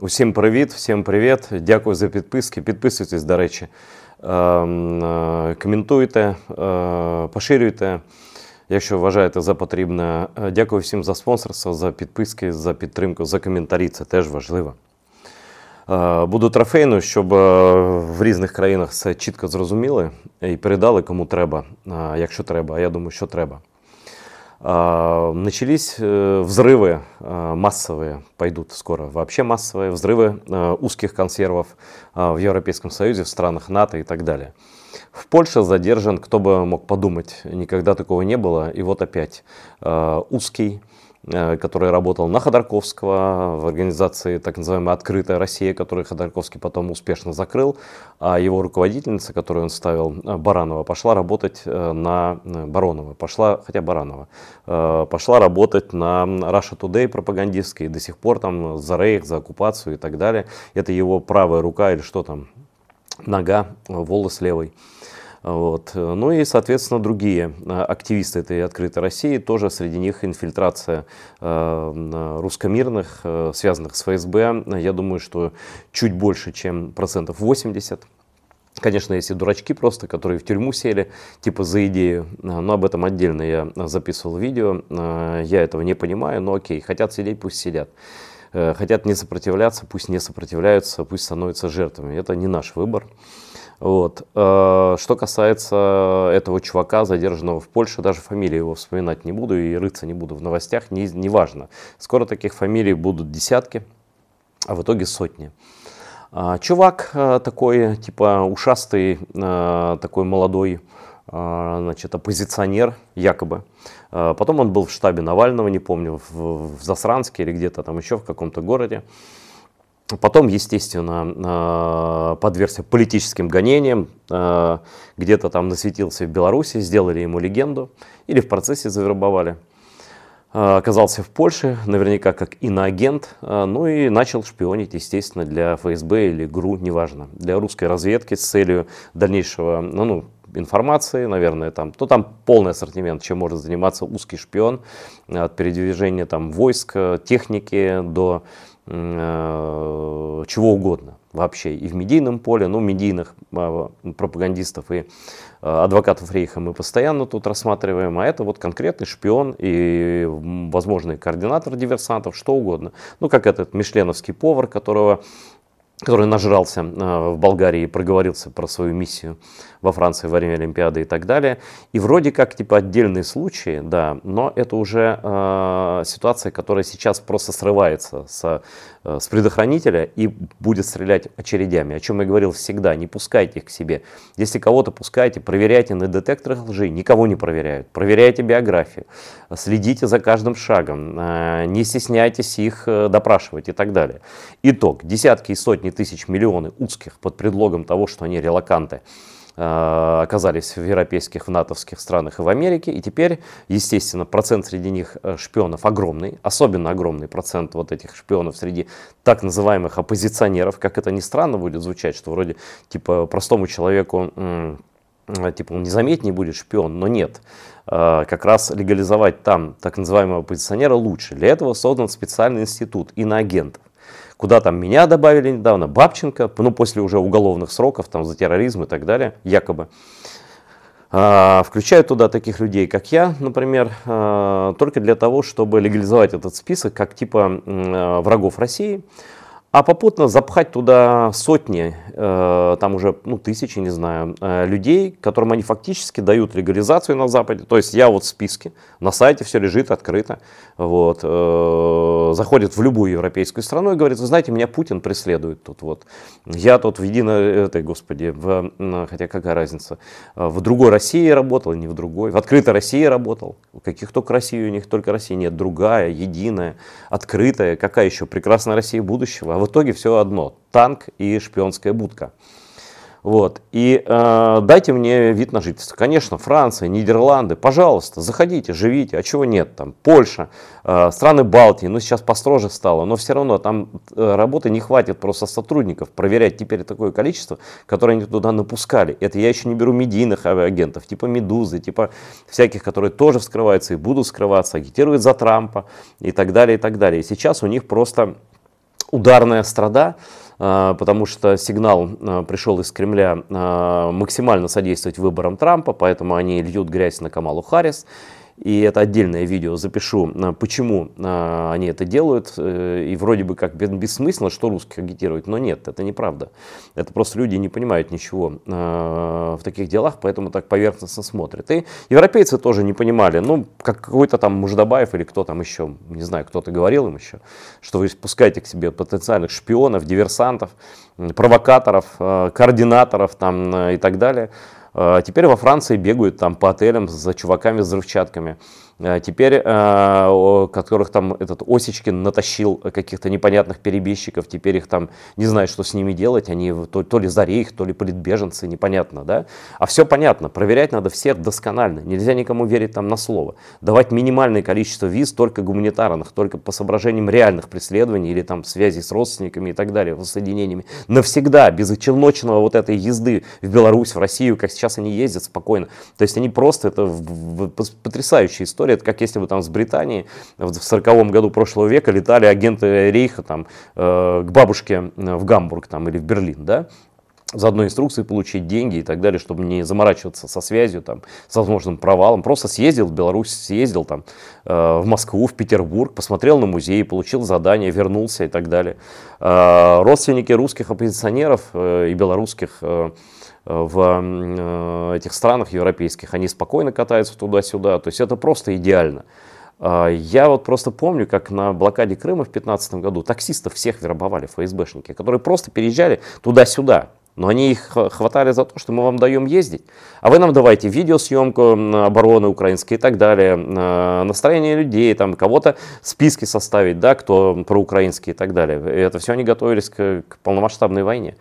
Усім привіт, всім привіт. Дякую за підписки. Підписуйтесь, до речі, ем, е, коментуйте, е, поширюйте, якщо вважаєте за потрібне. Е, дякую всім за спонсорство, за підписки, за підтримку, за коментарі. Це теж важливо. Буду трофейно, щоб в різних країнах це чітко зрозуміли і передали кому треба, якщо треба. А я думаю, що треба. А, начались э, взрывы а, массовые, пойдут скоро вообще массовые взрывы а, узких консервов в Европейском Союзе, в странах НАТО и так далее. В Польше задержан, кто бы мог подумать, никогда такого не было, и вот опять узкий Э, который работал на Ходорковского в организации так называемой «Открытая Россия», которую Ходорковский потом успешно закрыл, а его руководительница, которую он ставил, э, Баранова, пошла работать э, на Баронова, пошла, хотя Баранова, пошла работать на Russia Today пропагандистский, до сих пор там за рейх, за оккупацию и так далее. Это его правая рука или что там, нога, волос левой. Вот. Ну и, соответственно, другие э, активисты этой «Открытой России», тоже среди них инфильтрация э, русскомирных, э, связанных с ФСБ, я думаю, что чуть больше, чем процентов 80. Конечно, есть и дурачки просто, которые в тюрьму сели, типа за идею. Но об этом отдельно я записывал видео. Я этого не понимаю, но окей, хотят сидеть, пусть сидят. Хотят не сопротивляться, пусть не сопротивляются, пусть становятся жертвами. Это не наш выбор. Вот. Э, что касается этого чувака, задержанного в Польше, даже фамилию его вспоминать не буду и рыться не буду в новостях, неважно. Не, важно. Скоро таких фамилий будут десятки, а в итоге сотни. А, чувак э, такой, типа ушастый, э, такой молодой, значит, оппозиционер, якобы. Потом он был в штабе Навального, не помню, в Засранске или где-то там еще в каком-то городе. Потом, естественно, э, подвергся политическим гонениям, э, где-то там насветился в Беларуси, сделали ему легенду или в процессе завербовали. Э, оказался в Польше, наверняка как иноагент, ну и начал шпионить, естественно, для ФСБ или ГРУ, неважно, для русской разведки с целью дальнейшего, ну, ну информации, наверное, там, ну, там полный ассортимент, чем может заниматься узкий шпион, от передвижения там войск, техники до Э, чего угодно вообще и в медийном поле, ну, медийных а, пропагандистов и э, адвокатов Рейха мы постоянно тут рассматриваем, а это вот конкретный шпион и возможный координатор диверсантов, что угодно. Ну, как этот мишленовский повар, которого который нажрался э, в Болгарии, проговорился про свою миссию во Франции во время Олимпиады и так далее. И вроде как типа отдельные случаи, да, но это уже э, ситуация, которая сейчас просто срывается с Э, с предохранителя и будет стрелять очередями, о чем я говорил всегда, не пускайте их к себе. Если кого-то пускаете, проверяйте на детекторах лжи, никого не проверяют, проверяйте биографию, следите за каждым шагом, э, не стесняйтесь их э, допрашивать и так далее. Итог, десятки и сотни тысяч, миллионы узких под предлогом того, что они релаканты – Э, оказались в европейских, в натовских странах и в Америке. И теперь, естественно, процент среди них э, шпионов огромный, особенно огромный процент вот этих шпионов среди так называемых оппозиционеров. Как это ни странно будет звучать, что вроде типа простому человеку э, типа он незаметнее будет шпион, но нет. Как раз легализовать там так называемого оппозиционера лучше. Для этого создан специальный институт иноагентов куда там меня добавили недавно, Бабченко, ну, после уже уголовных сроков, там, за терроризм и так далее, якобы. А, Включают туда таких людей, как я, например, а, только для того, чтобы легализовать этот список как типа а, врагов России, а попутно запхать туда сотни, э, там уже ну, тысячи, не знаю, э, людей, которым они фактически дают легализацию на Западе. То есть я вот в списке, на сайте все лежит открыто. Вот, э, заходит в любую европейскую страну и говорит, вы знаете, меня Путин преследует тут. Вот. Я тут в единой, этой, господи, в, хотя какая разница, в другой России работал, не в другой, в открытой России работал. У каких только России, у них только России нет, другая, единая, открытая, какая еще прекрасная Россия будущего в итоге все одно. Танк и шпионская будка. Вот. И э, дайте мне вид на жительство. Конечно, Франция, Нидерланды, пожалуйста, заходите, живите. А чего нет? Там Польша, э, страны Балтии, ну сейчас построже стало, но все равно там э, работы не хватит просто сотрудников проверять теперь такое количество, которое они туда напускали. Это я еще не беру медийных а, агентов, типа Медузы, типа всяких, которые тоже вскрываются и будут скрываться, агитируют за Трампа и так далее, и так далее. И сейчас у них просто ударная страда, э, потому что сигнал э, пришел из Кремля э, максимально содействовать выборам Трампа, поэтому они льют грязь на Камалу Харрис и это отдельное видео запишу, а, почему а, они это делают, э, и вроде бы как бессмысленно, что русских агитируют, но нет, это неправда. Это просто люди не понимают ничего а, в таких делах, поэтому так поверхностно смотрят. И европейцы тоже не понимали, ну, как какой-то там Муждабаев или кто там еще, не знаю, кто-то говорил им еще, что вы спускаете к себе потенциальных шпионов, диверсантов, провокаторов, координаторов там и так далее. А теперь во Франции бегают там по отелям за чуваками с взрывчатками. Э, теперь э, которых там этот Осечкин натащил каких-то непонятных перебежчиков, теперь их там не знают, что с ними делать, они то, то ли зарейх, то ли политбеженцы, непонятно, да? А все понятно, проверять надо всех досконально, нельзя никому верить там на слово. Давать минимальное количество виз только гуманитарных, только по соображениям реальных преследований или там связей с родственниками и так далее, воссоединениями. Навсегда, без челночного вот этой езды в Беларусь, в Россию, как сейчас они ездят спокойно. То есть они просто, это потрясающая история, история. Это как если бы там с Британии в 40 году прошлого века летали агенты Рейха там, э, к бабушке э, в Гамбург там, или в Берлин. Да? за одной инструкции получить, деньги и так далее, чтобы не заморачиваться со связью, там, с возможным провалом. Просто съездил в Беларусь, съездил там, э, в Москву, в Петербург, посмотрел на музей, получил задание, вернулся и так далее. Э, родственники русских оппозиционеров э, и белорусских э, в э, этих странах европейских, они спокойно катаются туда-сюда, то есть это просто идеально. А, я вот просто помню, как на блокаде Крыма в 2015 году таксистов всех вербовали ФСБшники, которые просто переезжали туда-сюда. Но они их хватали за то, что мы вам даем ездить. А вы нам давайте видеосъемку обороны украинской и так далее, настроение людей, там кого-то списки составить, да, кто проукраинский и так далее. И это все они готовились к, к полномасштабной войне.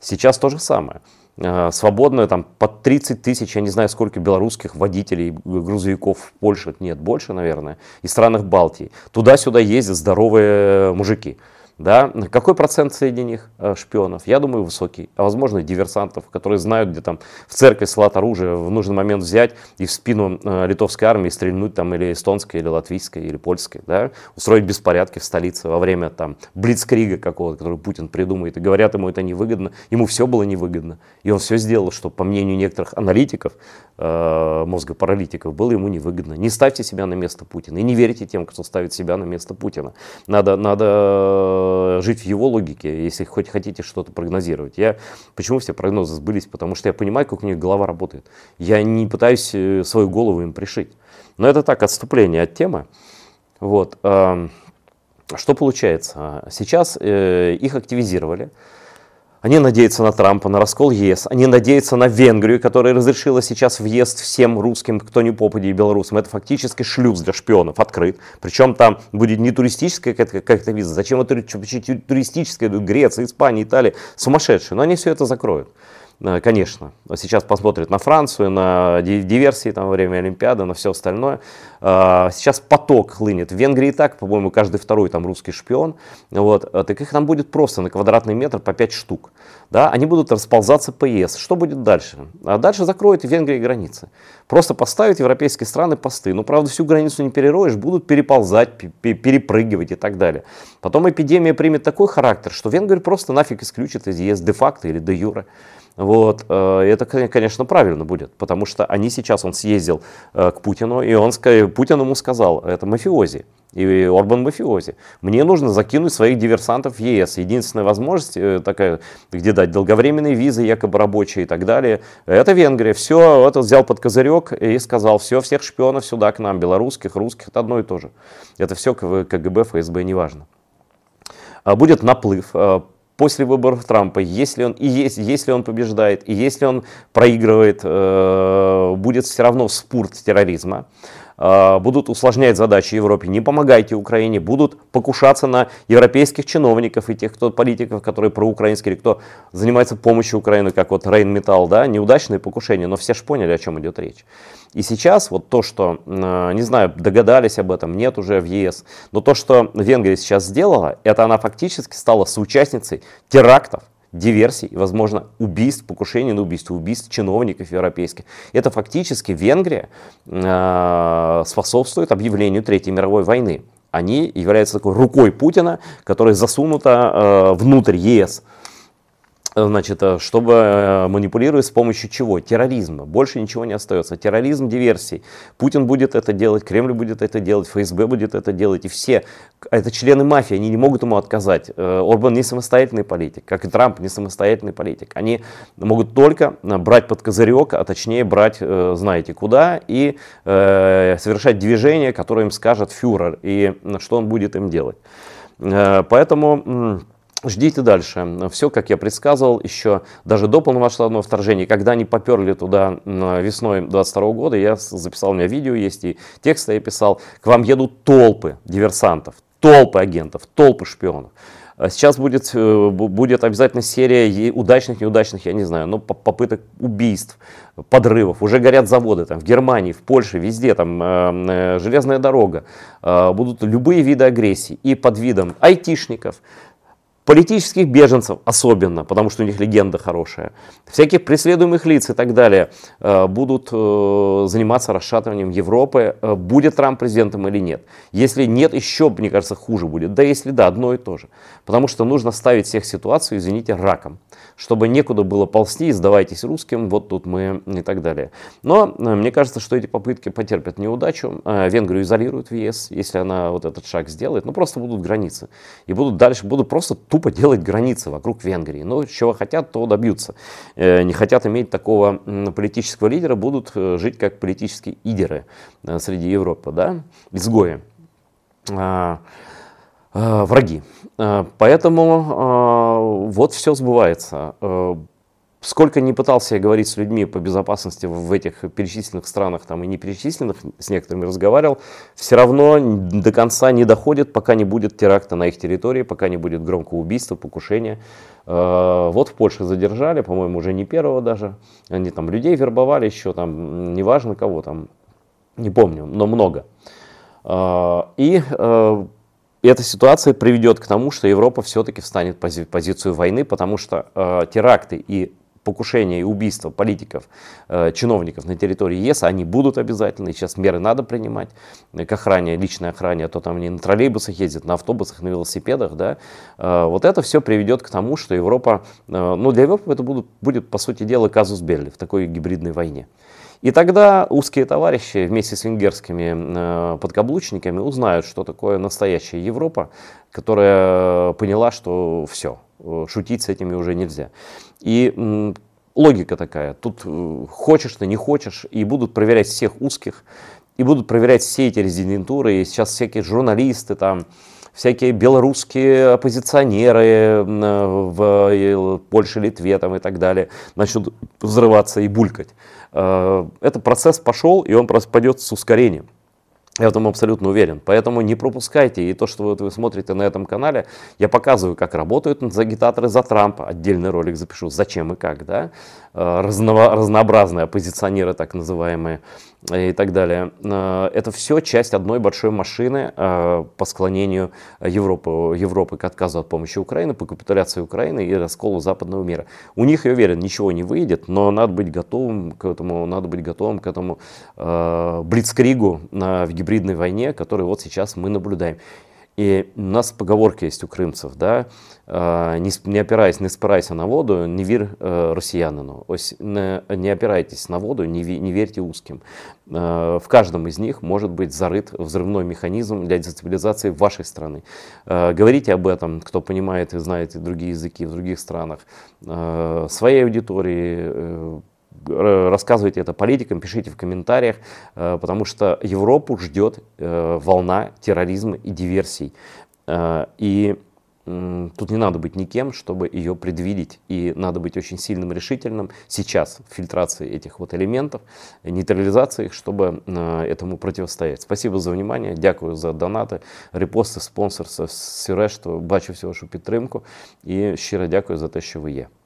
Сейчас то же самое. Э, свободно там под 30 тысяч, я не знаю, сколько белорусских водителей, грузовиков в Польше, нет, больше, наверное, и странах Балтии. Туда-сюда ездят здоровые мужики. Да? Какой процент среди них э, шпионов? Я думаю, высокий. А возможно, диверсантов, которые знают, где там в церкви слад оружия в нужный момент взять и в спину э, литовской армии стрельнуть там или эстонской, или латвийской, или польской. Да? Устроить беспорядки в столице во время там блицкрига какого-то, который Путин придумает. И говорят, ему это невыгодно. Ему все было невыгодно. И он все сделал, что, по мнению некоторых аналитиков, э, мозгопаралитиков, было ему невыгодно. Не ставьте себя на место Путина. И не верите тем, кто ставит себя на место Путина. Надо, надо Э, жить в его логике, если хоть хотите что-то прогнозировать. Я, почему все прогнозы сбылись? Потому что я понимаю, как у них голова работает. Я не пытаюсь э, свою голову им пришить. Но это так, отступление от темы. Вот. Эм, что получается? Сейчас э, их активизировали. Они надеются на Трампа, на раскол ЕС. Они надеются на Венгрию, которая разрешила сейчас въезд всем русским, кто не попади, и белорусам. Это фактически шлюз для шпионов, открыт. Причем там будет не туристическая какая-то виза. Зачем это туристическая? Ну, Греция, Испания, Италия. Сумасшедшие. Но они все это закроют. Э, конечно, сейчас посмотрят на Францию, на диверсии там, во время Олимпиады, на все остальное. А, сейчас поток хлынет. В Венгрии и так, по-моему, каждый второй там русский шпион. Вот. Э, так их там будет просто на квадратный метр по 5 штук. Да? Они будут расползаться по ЕС. Что будет дальше? А дальше закроют венгрии границы. Просто поставят европейские страны посты. Но ну, правда, всю границу не перероешь, будут переползать, перепрыгивать и так далее. Потом эпидемия примет такой характер, что Венгрию просто нафиг исключат из ЕС де-факто или де-юре. Вот, э, это, конечно, правильно будет, потому что они сейчас, он съездил э, к Путину, и он скорее. Путин ему сказал, это мафиози, и Орбан мафиози. Мне нужно закинуть своих диверсантов в ЕС. Единственная возможность э, такая, где дать долговременные визы, якобы рабочие и так далее, это Венгрия. Все, это взял под козырек и сказал, все, всех шпионов сюда к нам, белорусских, русских, это одно и то же. Это все КГБ, ФСБ, неважно. А будет наплыв э, после выборов Трампа, если он, и есть, если он побеждает, и если он проигрывает, э, будет все равно спорт терроризма. А, будут усложнять задачи Европе, не помогайте Украине, будут покушаться на европейских чиновников и тех кто политиков, которые проукраинские, или кто занимается помощью Украины, как вот Рейн Металл, да, неудачные покушения, но все же поняли, о чем идет речь. И сейчас вот то, что, а, не знаю, догадались об этом, нет уже в ЕС, но то, что Венгрия сейчас сделала, это она фактически стала соучастницей терактов диверсий и, возможно, убийств, покушений на убийство, убийств чиновников европейских. Это фактически Венгрия э, способствует объявлению Третьей мировой войны. Они являются такой рукой Путина, которая засунута э, внутрь ЕС. Значит, э, чтобы э, манипулировать с помощью чего? Терроризма. Больше ничего не остается. Терроризм, диверсии. Путин будет это делать, Кремль будет это делать, ФСБ будет это делать. И все, это члены мафии, они не могут ему отказать. Э, Орбан не самостоятельный политик, как и Трамп не самостоятельный политик. Они могут только брать под козырек, а точнее брать знаете куда, и совершать движение, которое им скажет фюрер, и что он будет им делать. Поэтому Ждите дальше. Все, как я предсказывал, еще даже до полномасштабного вторжения, когда они поперли туда весной 22 года, я записал, у меня видео есть и тексты я писал, к вам едут толпы диверсантов, толпы агентов, толпы шпионов. А сейчас будет, э, будет обязательно серия удачных, неудачных, я не знаю, но ну, попыток убийств, подрывов. Уже горят заводы там, в Германии, в Польше, везде. Там, э, э, железная дорога. А, будут любые виды агрессии. И под видом айтишников, политических беженцев особенно, потому что у них легенда хорошая, всяких преследуемых лиц и так далее, э, будут э, заниматься расшатыванием Европы, э, будет Трамп президентом или нет. Если нет, еще, мне кажется, хуже будет. Да если да, одно и то же. Потому что нужно ставить всех ситуацию, извините, раком, чтобы некуда было ползти, сдавайтесь русским, вот тут мы и так далее. Но мне кажется, что эти попытки потерпят неудачу. Венгрию изолируют в ЕС, если она вот этот шаг сделает. Ну просто будут границы. И будут дальше, будут просто тупо делать границы вокруг Венгрии. Но чего хотят, то добьются. Э, не хотят иметь такого политического лидера, будут э, жить как политические идеры э, среди Европы, да, изгои, а, а, враги. Поэтому а, вот все сбывается сколько не пытался я говорить с людьми по безопасности в этих перечисленных странах там, и не перечисленных, с некоторыми разговаривал, все равно до конца не доходит, пока не будет теракта на их территории, пока не будет громкого убийства, покушения. Э, вот в Польше задержали, по-моему, уже не первого даже. Они там людей вербовали еще, там, неважно кого там, не помню, но много. Э, и э, эта ситуация приведет к тому, что Европа все-таки встанет в пози позицию войны, потому что э, теракты и покушения и убийства политиков, э, чиновников на территории ЕС, они будут обязательно, и сейчас меры надо принимать э, к охране, личной охране, а то там они на троллейбусах ездят, на автобусах, на велосипедах, да, э, вот это все приведет к тому, что Европа, ну для Европы это будет, будет, по сути дела, казус Берли в такой гибридной войне. И тогда узкие товарищи вместе с венгерскими э, подкаблучниками узнают, что такое настоящая Европа, которая э, поняла, что все, э, шутить с этими уже нельзя. И логика такая, тут хочешь ты, не хочешь, и будут проверять всех узких, и будут проверять все эти резидентуры, и сейчас всякие журналисты там, всякие белорусские оппозиционеры э, в Польше, Литве там и так далее начнут взрываться и булькать. Э, этот процесс пошел, и он пойдет с ускорением. Я в этом абсолютно уверен. Поэтому не пропускайте. И то, что вот вы смотрите на этом канале, я показываю, как работают агитаторы за Трампа. Отдельный ролик запишу, зачем и как. Да? Э, Разново- разнообразные оппозиционеры, так называемые, и так далее. Э, это все часть одной большой машины э, по склонению Европы, Европы к отказу от помощи Украины, по капитуляции Украины и расколу западного мира. У них, я уверен, ничего не выйдет, но надо быть готовым к этому, надо быть готовым к этому э, блицкригу э, в гибридной войне, который вот сейчас мы наблюдаем. И у нас поговорка есть у крымцев, да, «А, не, не опираясь, не спирайся на воду, не вір э, россиянину. Ось не, не опирайтесь на воду, не, не верьте узким. А, в каждом из них может быть зарыт взрывной механизм для дестабилизации вашей страны. А, говорите об этом, кто понимает и знает и другие языки в других странах, своей аудитории, э, рассказывайте это политикам, пишите в комментариях, э, потому что Европу ждет э, волна терроризма и диверсий. Э, и тут не надо быть никем, чтобы ее предвидеть. И надо быть очень сильным, решительным сейчас в фильтрации этих вот элементов, нейтрализации их, чтобы этому противостоять. Спасибо за внимание, дякую за донаты, репосты, спонсорство, все что Бачу всю вашу підтримку и щиро дякую за те, что вы є.